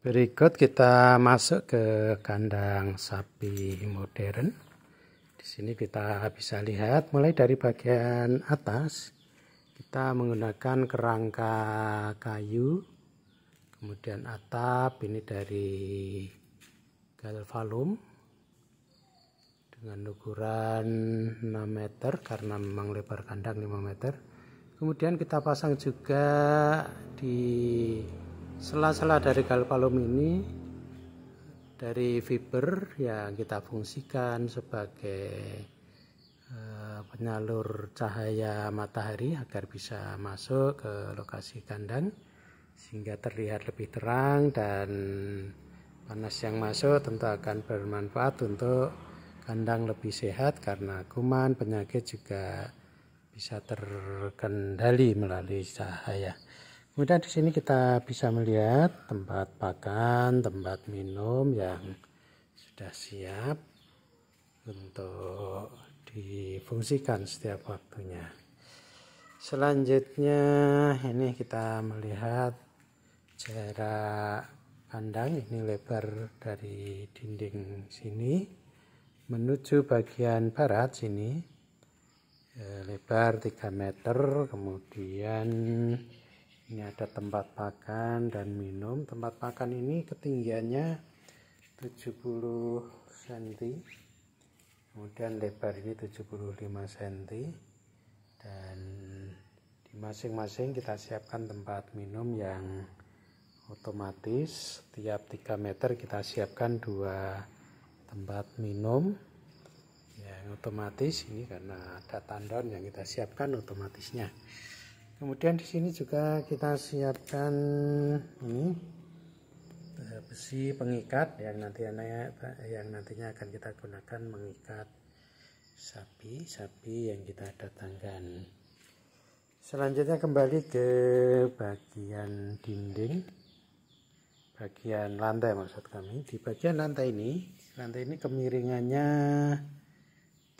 Berikut kita masuk ke kandang sapi modern. Di sini kita bisa lihat mulai dari bagian atas kita menggunakan kerangka kayu. Kemudian atap ini dari galvalum dengan ukuran 6 meter karena memang lebar kandang 5 meter. Kemudian kita pasang juga di sela-sela dari galvalum ini dari fiber yang kita fungsikan sebagai eh, penyalur cahaya matahari agar bisa masuk ke lokasi kandang sehingga terlihat lebih terang dan panas yang masuk tentu akan bermanfaat untuk kandang lebih sehat karena kuman penyakit juga bisa terkendali melalui cahaya. Kemudian di sini kita bisa melihat tempat pakan, tempat minum yang sudah siap untuk difungsikan setiap waktunya. Selanjutnya ini kita melihat jarak kandang ini lebar dari dinding sini menuju bagian barat sini eh, lebar 3 meter kemudian ini ada tempat pakan dan minum tempat pakan ini ketinggiannya 70 cm kemudian lebar ini 75 cm dan di masing-masing kita siapkan tempat minum yang otomatis tiap 3 meter kita siapkan dua tempat minum yang otomatis ini karena ada tandon yang kita siapkan otomatisnya kemudian di sini juga kita siapkan ini eh, besi pengikat yang nantinya yang nantinya akan kita gunakan mengikat sapi-sapi yang kita datangkan selanjutnya kembali ke bagian dinding bagian lantai maksud kami di bagian lantai ini lantai ini kemiringannya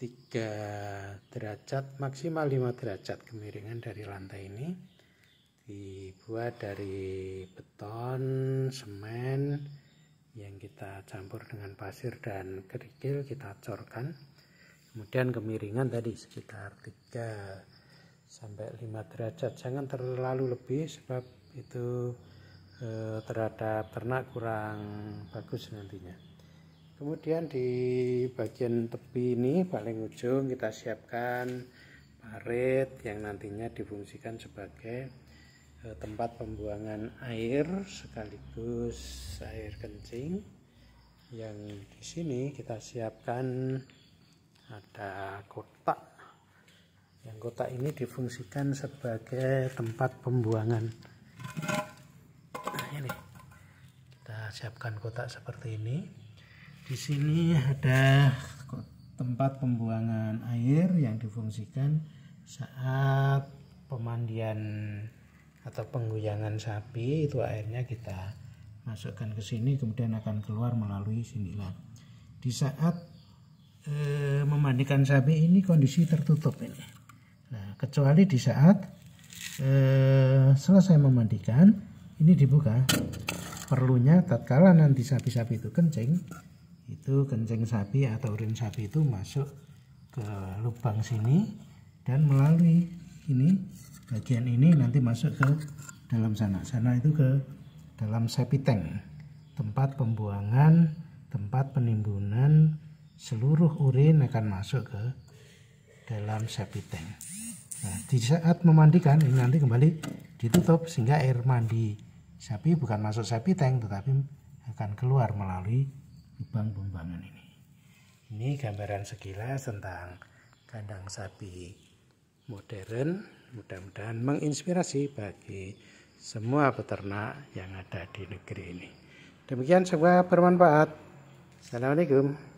3 derajat maksimal 5 derajat kemiringan dari lantai ini dibuat dari beton, semen yang kita campur dengan pasir dan kerikil kita corkan kemudian kemiringan tadi sekitar 3 sampai 5 derajat jangan terlalu lebih sebab itu eh, terhadap ternak kurang bagus nantinya kemudian di bagian tepi ini paling ujung kita siapkan parit yang nantinya difungsikan sebagai e, tempat pembuangan air sekaligus air kencing yang di sini kita siapkan ada kotak yang kotak ini difungsikan sebagai tempat pembuangan nah ini kita siapkan kotak seperti ini di sini ada tempat pembuangan air yang difungsikan saat pemandian atau pengguyangan sapi itu airnya kita masukkan ke sini kemudian akan keluar melalui sinilah. Di saat e, memandikan sapi ini kondisi tertutup ini. Nah, kecuali di saat e, selesai memandikan ini dibuka perlunya tatkala nanti sapi-sapi itu kencing itu kencing sapi atau urin sapi itu masuk ke lubang sini dan melalui ini bagian ini nanti masuk ke dalam sana sana itu ke dalam sapi tank tempat pembuangan tempat penimbunan seluruh urin akan masuk ke dalam sapi tank nah di saat memandikan ini nanti kembali ditutup sehingga air mandi sapi bukan masuk sapi tank tetapi akan keluar melalui lubang pembuangan ini. Ini gambaran sekilas tentang kandang sapi modern, mudah-mudahan menginspirasi bagi semua peternak yang ada di negeri ini. Demikian semoga bermanfaat. Assalamualaikum.